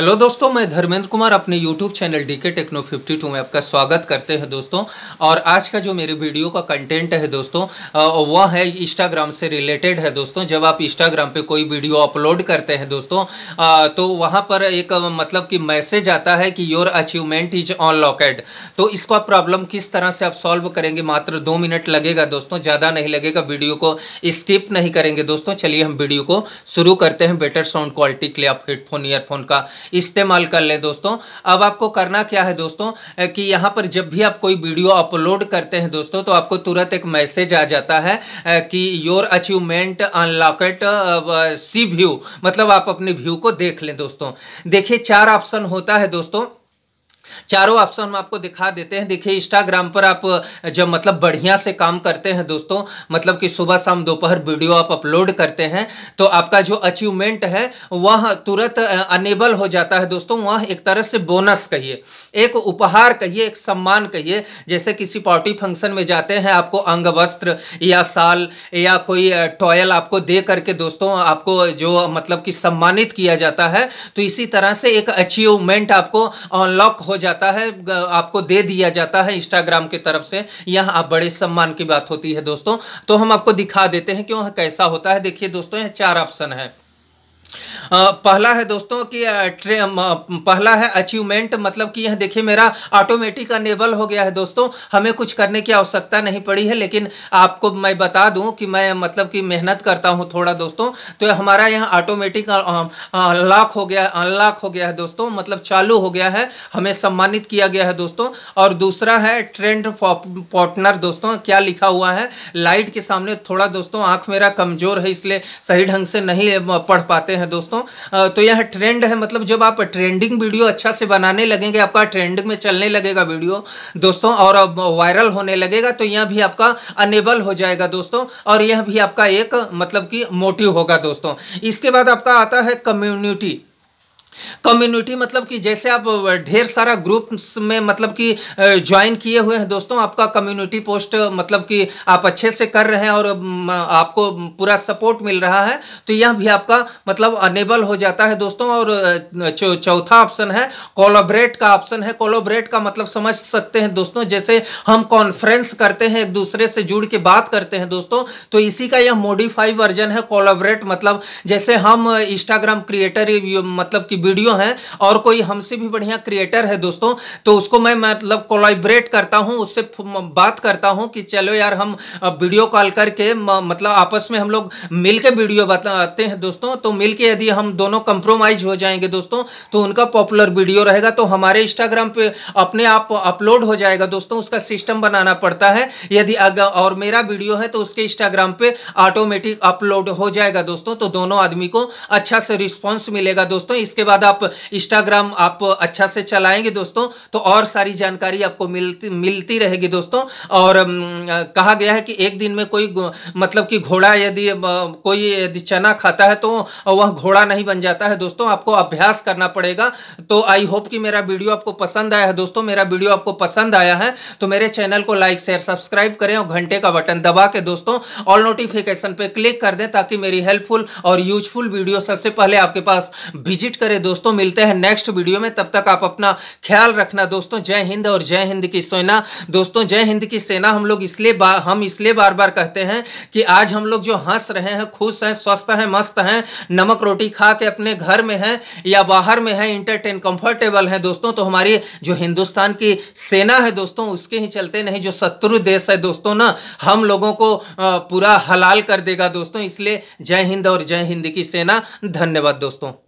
hello दोस्तों मैं धर्मेंद्र कुमार अपने YouTube channel D K techno fifty two में आपका स्वागत करते हैं दोस्तों और आज का जो मेरे वीडियो का कंटेंट है दोस्तों वह है इंस्टाग्राम से रिलेटेड है दोस्तों जब आप इंस्टाग्राम पे कोई वीडियो अपलोड करते हैं दोस्तों तो वहाँ पर एक मतलब कि मैसेज आता है कि योर अचीवमेंट इज अनलॉकेड तो इसका प्रॉब्लम किस तरह से आप सॉल्व करेंगे मात्र दो मिनट लगेगा दोस्तों ज़्यादा नहीं लगेगा वीडियो को स्किप नहीं करेंगे दोस्तों चलिए हम वीडियो को शुरू करते हैं बेटर साउंड क्वालिटी के लिए आप हेडफोन ईयरफोन का इस्तेमाल कर लें दोस्तों अब आपको करना क्या है दोस्तों कि यहाँ पर जब भी आप कोई वीडियो अपलोड करते हैं दोस्तों तो आपको तुरंत एक मैसेज आ जाता है कि your achievement unlocked see view मतलब आप अपने व्यू को देख लें दोस्तों देखिए चार ऑप्शन होता है दोस्तों चारों ऑप्शन हम आपको दिखा देते हैं देखिए इंस्टाग्राम पर आप जब मतलब बढ़िया से काम करते हैं दोस्तों मतलब कि सुबह शाम दोपहर वीडियो आप अपलोड करते हैं तो आपका जो अचीवमेंट है वह तुरंत अनेबल हो जाता है दोस्तों वह एक तरह से बोनस कहिए एक उपहार कहिए एक सम्मान कहिए जैसे किसी पार्टी फंक्शन में जाते हैं आपको अंग वस्त्र या साल या कोई टॉयल आपको दे करके दोस्तों आपको जो मतलब कि सम्मानित किया जाता है तो इसी तरह से एक अचीवमेंट आपको अनलॉक हो जाता है आपको दे दिया जाता है इंस्टाग्राम की तरफ से यह आप बड़े सम्मान की बात होती है दोस्तों तो हम आपको दिखा देते हैं कि वह कैसा होता है देखिए दोस्तों यह चार ऑप्शन है पहला है दोस्तों कि पहला है अचीवमेंट मतलब कि यह देखिए मेरा ऑटोमेटिक अनेबल हो गया है दोस्तों हमें कुछ करने की आवश्यकता नहीं पड़ी है लेकिन आपको मैं बता दूं कि मैं मतलब कि मेहनत करता हूं थोड़ा दोस्तों तो हमारा यहाँ ऑटोमेटिक लॉक हो गया अनलॉक हो गया है दोस्तों मतलब चालू हो गया है हमें सम्मानित किया गया है दोस्तों और दूसरा है ट्रेंड पार्टनर दोस्तों क्या लिखा हुआ है लाइट के सामने थोड़ा दोस्तों आंख मेरा कमजोर है इसलिए सही ढंग से नहीं पढ़ पाते हैं दोस्तों दोस्तों तो यह ट्रेंड है मतलब जब आप ट्रेंडिंग वीडियो अच्छा से बनाने लगेंगे आपका ट्रेंडिंग में चलने लगेगा वीडियो दोस्तों और वायरल होने लगेगा तो यह भी आपका अनेबल हो जाएगा दोस्तों और यह भी आपका एक मतलब कि मोटिव होगा दोस्तों इसके बाद आपका आता है कम्युनिटी कम्युनिटी मतलब कि जैसे आप ढेर सारा ग्रुप्स में मतलब कि ज्वाइन किए हुए हैं दोस्तों आपका कम्युनिटी पोस्ट मतलब कि आप अच्छे से कर रहे हैं और आपको पूरा सपोर्ट मिल रहा है तो यह भी आपका मतलब अनेबल हो जाता है दोस्तों और चौथा ऑप्शन है कोलोबरेट का ऑप्शन है कोलोबरेट का मतलब समझ सकते हैं दोस्तों जैसे हम कॉन्फ्रेंस करते हैं एक दूसरे से जुड़ के बात करते हैं दोस्तों तो इसी का यह मोडिफाई वर्जन है कोलोबरेट मतलब जैसे हम इंस्टाग्राम क्रिएटर मतलब कि वीडियो है और कोई हमसे भी बढ़िया क्रिएटर है दोस्तों तो उसको मैं मतलब कोलाइब्रेट करता हूँ उससे बात करता हूँ कि चलो यार हम वीडियो कॉल करके मतलब आपस में हम लोग मिल वीडियो बताते हैं दोस्तों तो मिल यदि हम दोनों कंप्रोमाइज हो जाएंगे दोस्तों तो उनका पॉपुलर वीडियो रहेगा तो हमारे इंस्टाग्राम पे अपने आप अपलोड हो जाएगा दोस्तों उसका सिस्टम बनाना पड़ता है यदि और मेरा वीडियो है तो उसके इंस्टाग्राम पे ऑटोमेटिक अपलोड हो जाएगा दोस्तों तो दोनों आदमी को अच्छा से रिस्पॉन्स मिलेगा दोस्तों इसके बाद आप इंस्टाग्राम आप अच्छा से चलाएंगे दोस्तों तो और सारी जानकारी आपको मिलती मिलती रहेगी दोस्तों और कहा गया है कि एक दिन में कोई मतलब कि घोड़ा यदि कोई यदि चना खाता है तो वह घोड़ा नहीं बन जाता है दोस्तों आपको अभ्यास करना पड़ेगा तो आई होप कि मेरा वीडियो आपको पसंद आया है दोस्तों मेरा वीडियो आपको पसंद आया है तो मेरे चैनल को लाइक शेयर सब्सक्राइब करें और घंटे का बटन दबा के दोस्तों ऑल नोटिफिकेशन पर क्लिक कर दें ताकि मेरी हेल्पफुल और यूजफुल वीडियो सबसे पहले आपके पास विजिट करें प्यारे दोस्तों मिलते हैं नेक्स्ट वीडियो में तब तक आप अपना ख्याल रखना दोस्तों जय हिंद और जय हिंद की सेना दोस्तों जय हिंद की सेना हम लोग इसलिए हम इसलिए बार बार कहते हैं कि आज हम लोग जो हंस रहे हैं खुश हैं स्वस्थ हैं मस्त हैं नमक रोटी खा के अपने घर में हैं या बाहर में हैं इंटरटेन कंफर्टेबल हैं दोस्तों तो हमारी जो हिंदुस्तान की सेना है दोस्तों उसके ही चलते नहीं जो शत्रु देश है दोस्तों ना हम लोगों को पूरा हलाल कर देगा दोस्तों इसलिए जय हिंद और जय हिंद की सेना धन्यवाद दोस्तों